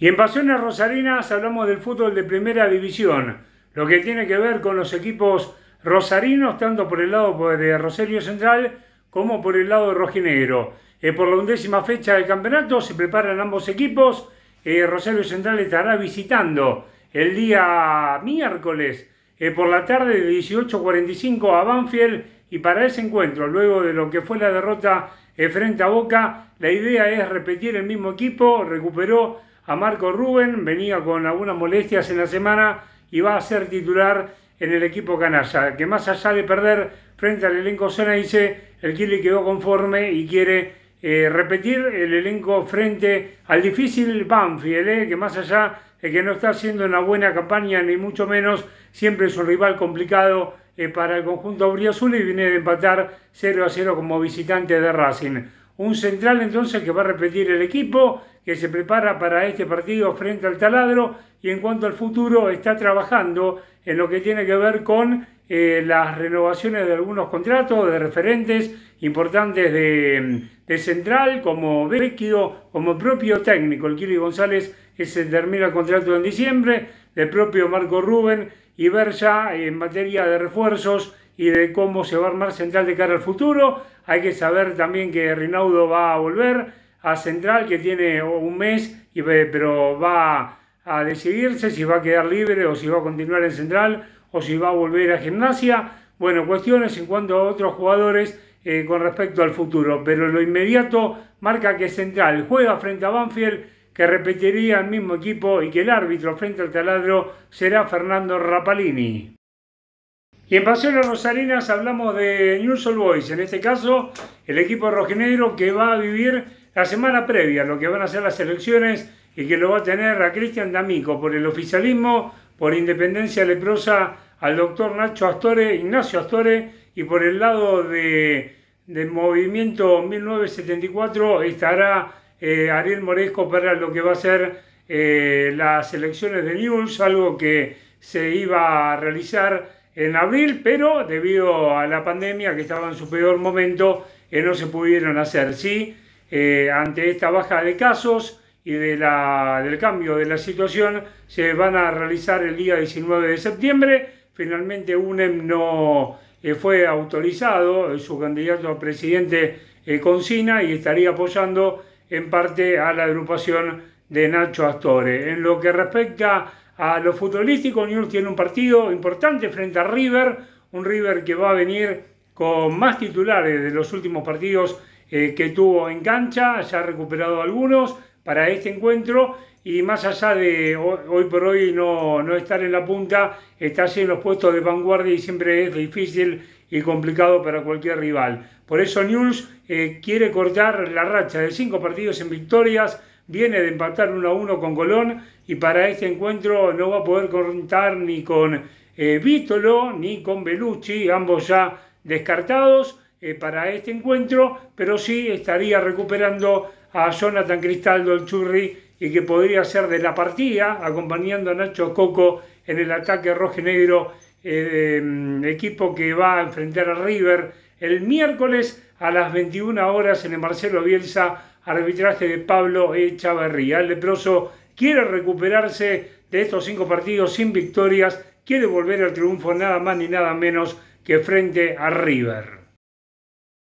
Y en Pasiones Rosarinas hablamos del fútbol de primera división, lo que tiene que ver con los equipos rosarinos, tanto por el lado de Rosario Central como por el lado de Rojinegro. Eh, por la undécima fecha del campeonato se preparan ambos equipos. Eh, Rosario Central estará visitando el día miércoles eh, por la tarde de 18.45 a Banfield y para ese encuentro, luego de lo que fue la derrota eh, frente a Boca, la idea es repetir el mismo equipo, recuperó a Marco Rubén, venía con algunas molestias en la semana y va a ser titular en el equipo canalla, que más allá de perder frente al elenco dice, el Kili quedó conforme y quiere eh, repetir el elenco frente al difícil Banfield, eh, que más allá que no está haciendo una buena campaña, ni mucho menos, siempre es un rival complicado eh, para el conjunto Briazul y viene de empatar 0 a 0 como visitante de Racing. Un central entonces que va a repetir el equipo que se prepara para este partido frente al taladro y en cuanto al futuro está trabajando en lo que tiene que ver con eh, las renovaciones de algunos contratos de referentes importantes de, Central, como Vecchio, como propio técnico. El Kiri González que se termina el contrato en diciembre, del propio Marco Rubén, y ver ya en materia de refuerzos y de cómo se va a armar Central de cara al futuro. Hay que saber también que Rinaudo va a volver, a Central, que tiene un mes, y, pero va a decidirse si va a quedar libre o si va a continuar en Central o si va a volver a Gimnasia. Bueno, cuestiones en cuanto a otros jugadores eh, con respecto al futuro, pero lo inmediato marca que Central juega frente a Banfield, que repetiría el mismo equipo y que el árbitro frente al taladro será Fernando Rapalini. Y en las Rosarinas hablamos de News All Boys, en este caso el equipo rojinegro que va a vivir la semana previa, lo que van a ser las elecciones y que lo va a tener a Cristian D'Amico por el oficialismo, por Independencia Leprosa al doctor Nacho Astore, Ignacio Astore, y por el lado del Movimiento 1974 estará eh, Ariel Moresco para lo que va a ser eh, las elecciones de News, algo que se iba a realizar en abril, pero debido a la pandemia que estaba en su peor momento, eh, no se pudieron hacer. Sí, eh, ante esta baja de casos y de la, del cambio de la situación, se van a realizar el día 19 de septiembre. Finalmente UNEM no eh, fue autorizado, su candidato a presidente Consina y estaría apoyando en parte a la agrupación de Nacho Astore. En lo que respecta a lo futbolístico, Newell's tiene un partido importante frente a River, un River que va a venir con más titulares de los últimos partidos eh, que tuvo en cancha, ya ha recuperado algunos para este encuentro y más allá de hoy por hoy no, estar en la punta, está en los puestos de vanguardia y siempre es difícil y complicado para cualquier rival. Por eso News eh, quiere cortar la racha de cinco partidos en victorias viene de empatar 1 a 1 con Colón y para este encuentro no va a poder contar ni con eh, Vítolo ni con Belucci, ambos ya descartados eh, para este encuentro, pero sí estaría recuperando a Jonathan Cristaldo el Churri y que podría ser de la partida, acompañando a Nacho Coco en el ataque rojinegro eh, em, equipo que va a enfrentar a River el miércoles a las 21 horas en el Marcelo Bielsa arbitraje de Pablo Echavarría. El leproso quiere recuperarse de estos cinco partidos sin victorias, quiere volver al triunfo nada más ni nada menos que frente a River.